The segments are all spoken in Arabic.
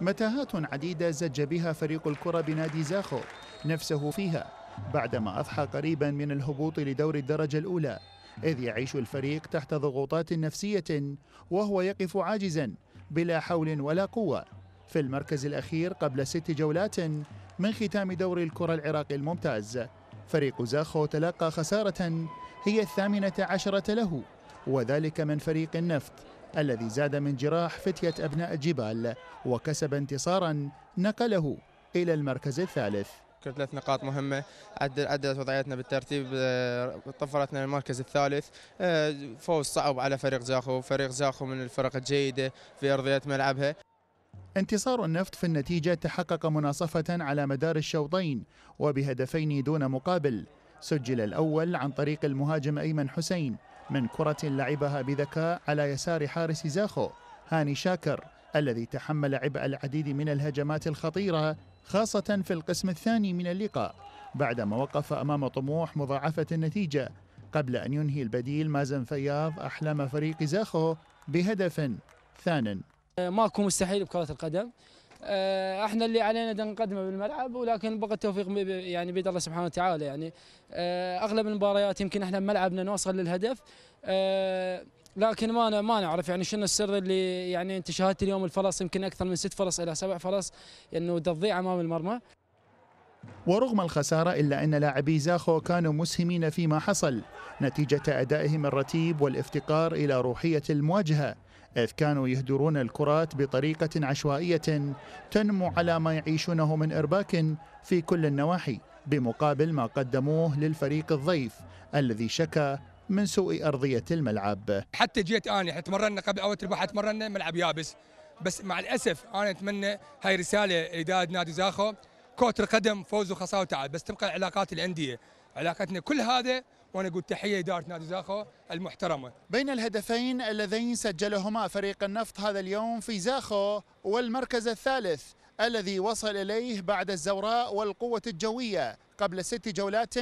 متاهات عديدة زج بها فريق الكرة بنادي زاخو نفسه فيها بعدما أضحى قريبا من الهبوط لدور الدرجة الأولى إذ يعيش الفريق تحت ضغوطات نفسية وهو يقف عاجزا بلا حول ولا قوة في المركز الأخير قبل ست جولات من ختام دور الكرة العراقي الممتاز فريق زاخو تلقى خسارة هي الثامنة عشرة له وذلك من فريق النفط الذي زاد من جراح فتية أبناء الجبال وكسب انتصارا نقله إلى المركز الثالث كانت ثلاث نقاط مهمة عدلت وضعيتنا بالترتيب آه، طفرتنا المركز الثالث آه، فوز صعب على فريق زاخو فريق زاخو من الفرق الجيدة في أرضية ملعبها انتصار النفط في النتيجة تحقق مناصفة على مدار الشوطين وبهدفين دون مقابل سجل الأول عن طريق المهاجم أيمن حسين من كرة لعبها بذكاء على يسار حارس زاخو هاني شاكر الذي تحمل عبء العديد من الهجمات الخطيرة خاصة في القسم الثاني من اللقاء بعدما وقف أمام طموح مضاعفة النتيجة قبل أن ينهي البديل مازن فياض أحلام فريق زاخو بهدف ثان ماكو مستحيل بكرة القدم آه، احنا اللي علينا نقدمه بالملعب ولكن بقى التوفيق يعني بيد الله سبحانه وتعالى يعني آه، اغلب المباريات يمكن احنا ملعبنا نوصل للهدف آه، لكن ما أنا ما نعرف يعني شنو السر اللي يعني انت شاهدت اليوم الفرص يمكن اكثر من ست فرص الى سبع فرص انه يعني تضيع امام المرمى ورغم الخسارة إلا أن لاعبي زاخو كانوا مسهمين فيما حصل نتيجة أدائهم الرتيب والافتقار إلى روحية المواجهة إذ كانوا يهدرون الكرات بطريقة عشوائية تنمو على ما يعيشونه من إرباك في كل النواحي بمقابل ما قدموه للفريق الضيف الذي شكى من سوء أرضية الملعب حتى جيت أنا حتى مرنا قبل أول تربح تمرنا ملعب يابس بس مع الأسف أنا أتمنى هاي رسالة لإدارة نادي زاخو كرة القدم فوز وخساره وتعب بس تبقى العلاقات الانديه علاقتنا كل هذا وانا اقول تحيه اداره نادي زاخو المحترمه. بين الهدفين اللذين سجلهما فريق النفط هذا اليوم في زاخو والمركز الثالث الذي وصل اليه بعد الزوراء والقوه الجويه قبل ست جولات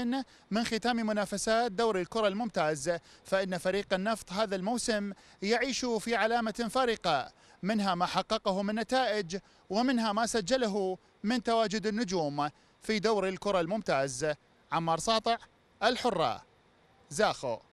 من ختام منافسات دوري الكره الممتاز فان فريق النفط هذا الموسم يعيش في علامه فارقه منها ما حققه من نتائج ومنها ما سجله من تواجد النجوم في دور الكرة الممتاز عمار ساطع الحرة زاخو